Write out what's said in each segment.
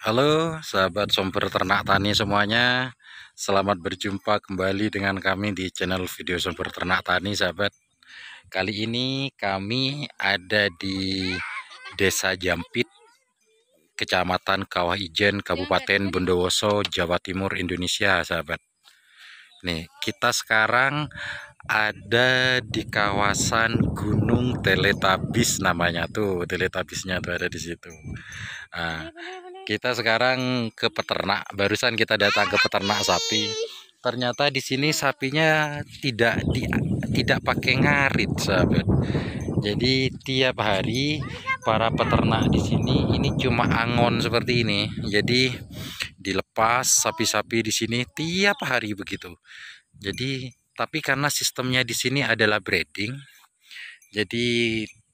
Halo sahabat sumber ternak tani semuanya Selamat berjumpa kembali dengan kami di channel video sumber ternak tani sahabat Kali ini kami ada di desa Jampit Kecamatan Kawah Ijen Kabupaten Bondowoso Jawa Timur Indonesia sahabat Nih kita sekarang ada di kawasan Gunung Teletabis namanya tuh Teletabisnya tuh ada di situ nah, kita sekarang ke peternak. Barusan kita datang ke peternak sapi. Ternyata di sini sapinya tidak di, tidak pakai ngarit, sahabat. Jadi tiap hari para peternak di sini ini cuma angon seperti ini. Jadi dilepas sapi-sapi di sini tiap hari begitu. Jadi tapi karena sistemnya di sini adalah breeding, jadi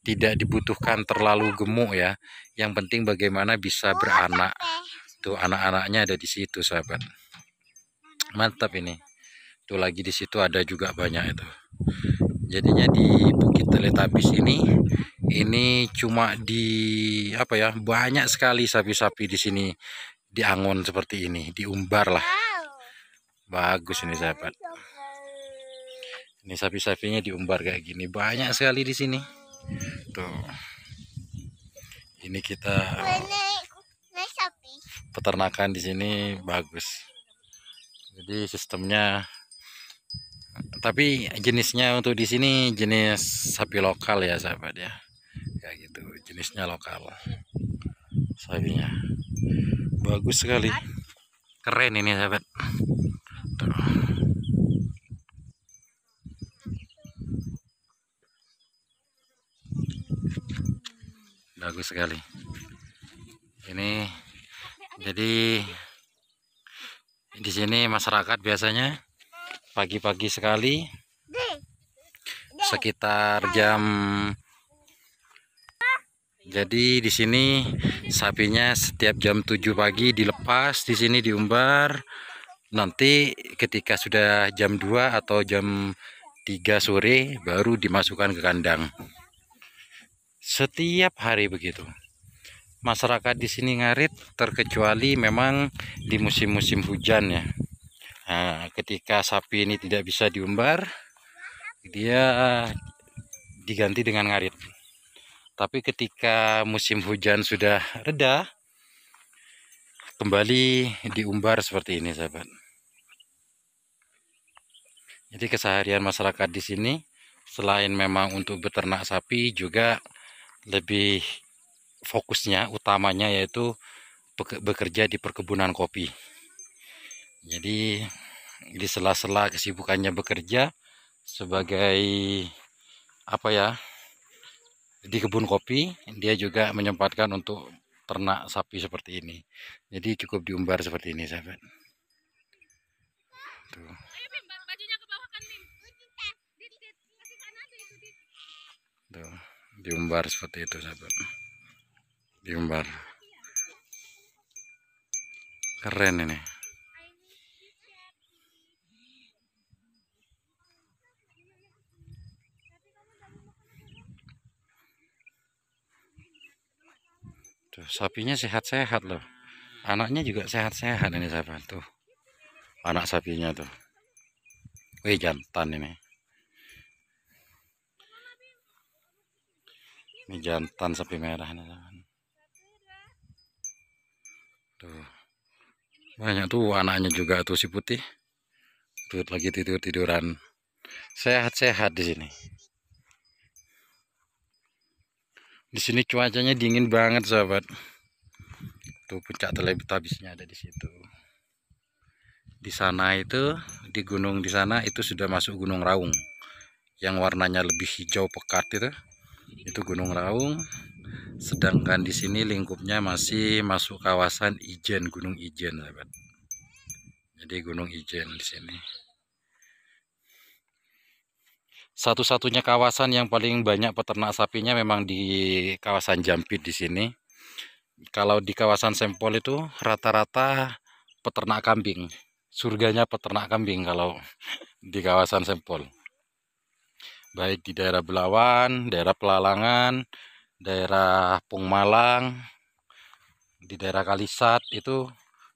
tidak dibutuhkan terlalu gemuk ya. Yang penting bagaimana bisa oh, beranak. Tuh anak-anaknya ada di situ sahabat. Mantap ini. Tuh lagi di situ ada juga banyak itu. Jadinya di Bukit Teletabis ini ini cuma di apa ya banyak sekali sapi-sapi di sini diangon seperti ini diumbar lah bagus ini sahabat ini sapi-sapinya diumbar kayak gini banyak sekali di sini tuh ini kita peternakan di sini bagus jadi sistemnya tapi jenisnya untuk di sini jenis sapi lokal ya sahabat ya kayak gitu jenisnya lokal sapinya bagus sekali keren ini sahabat Tuh. bagus sekali ini jadi di sini masyarakat biasanya pagi-pagi sekali sekitar jam jadi di sini sapinya setiap jam 7 pagi dilepas, di sini diumbar. Nanti ketika sudah jam 2 atau jam 3 sore baru dimasukkan ke kandang setiap hari begitu masyarakat di sini ngarit terkecuali memang di musim-musim hujan ya nah, ketika sapi ini tidak bisa diumbar dia diganti dengan ngarit tapi ketika musim hujan sudah reda kembali diumbar seperti ini sahabat jadi keseharian masyarakat di sini selain memang untuk beternak sapi juga lebih fokusnya utamanya yaitu bekerja di perkebunan kopi. Jadi di sela-sela kesibukannya bekerja sebagai apa ya di kebun kopi dia juga menyempatkan untuk ternak sapi seperti ini. Jadi cukup diumbar seperti ini sahabat. Tuh. diumbar seperti itu sahabat diumbar keren ini Tuh, sapinya sehat-sehat loh anaknya juga sehat-sehat ini sahabat tuh anak sapinya tuh wih jantan ini ini jantan sapi merah ini teman tuh banyak tuh anaknya juga tuh si putih tuh lagi tidur tiduran sehat-sehat di sini di sini cuacanya dingin banget sahabat tuh puncak teletabisnya ada di situ di sana itu di gunung di sana itu sudah masuk gunung raung yang warnanya lebih hijau pekat itu itu Gunung Raung sedangkan di sini lingkupnya masih masuk kawasan Ijen Gunung Ijen sahabat jadi Gunung Ijen di sini satu-satunya kawasan yang paling banyak peternak sapinya memang di kawasan Jampit di sini kalau di kawasan Sempol itu rata-rata peternak kambing surganya peternak kambing kalau di kawasan Sempol baik di daerah Belawan, daerah Pelalangan, daerah Pungmalang, di daerah Kalisat itu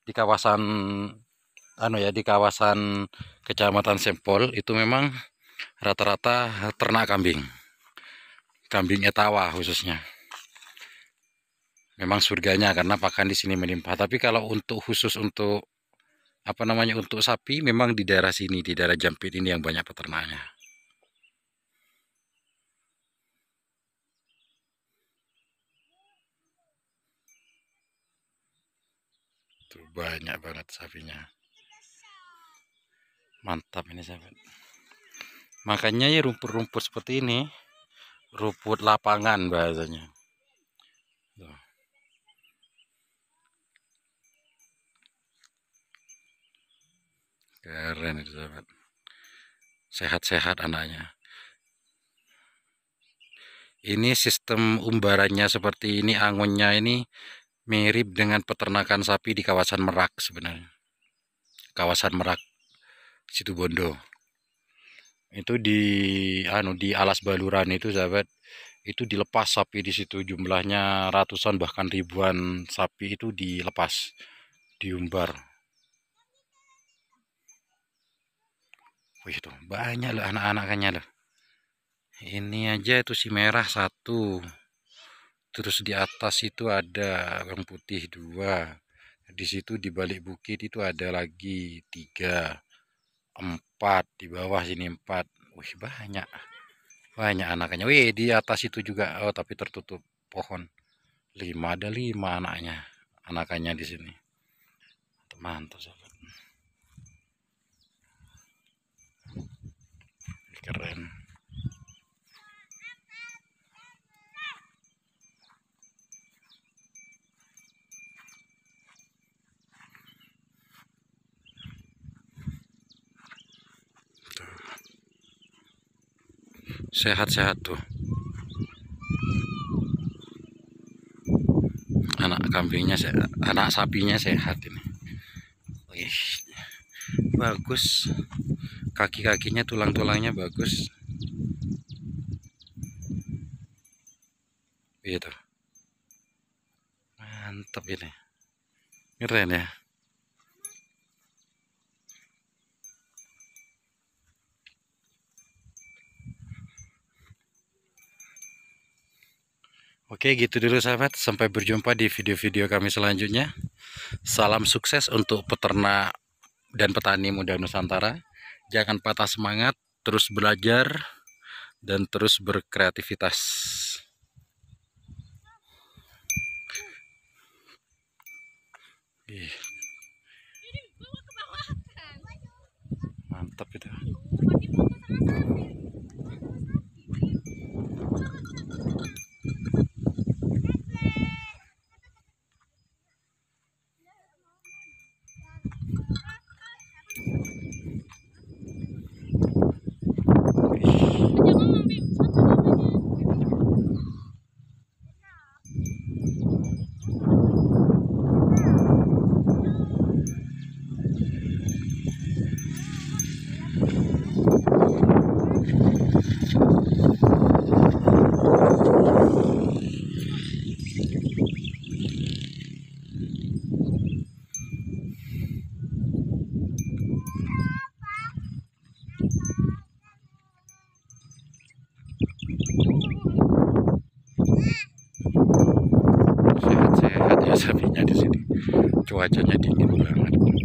di kawasan anu ya di kawasan Kecamatan Sempol itu memang rata-rata ternak kambing. Kambing etawa khususnya. Memang surganya karena pakan di sini melimpah. Tapi kalau untuk khusus untuk apa namanya untuk sapi memang di daerah sini di daerah Jampit ini yang banyak peternaknya. Tuh gitu. banyak banget sapinya. Mantap ini sahabat. Makanya ya rumput-rumput seperti ini rumput lapangan bahasanya. Keren itu sahabat. Sehat-sehat anaknya ini sistem umbarannya seperti ini angunnya ini mirip dengan peternakan sapi di kawasan Merak sebenarnya. Kawasan Merak situ Bondo. Itu di anu di alas baluran itu sahabat, itu dilepas sapi di situ jumlahnya ratusan bahkan ribuan sapi itu dilepas, diumbar. Wih tuh, banyak loh anak-anaknya loh. Ini aja itu si merah satu terus di atas itu ada orang putih dua di situ di balik bukit itu ada lagi tiga empat di bawah sini empat wih banyak banyak anaknya wih di atas itu juga oh tapi tertutup pohon lima ada lima anaknya anakannya di sini mantap sahabat keren sehat-sehat tuh anak kambingnya sehat, anak sapinya sehat ini Wih, bagus kaki-kakinya tulang-tulangnya bagus gitu iya mantap ini keren ya Oke gitu dulu sahabat sampai berjumpa di video-video kami selanjutnya Salam sukses untuk peternak dan petani muda Nusantara Jangan patah semangat terus belajar dan terus berkreativitas Yeah. cuacanya dingin banget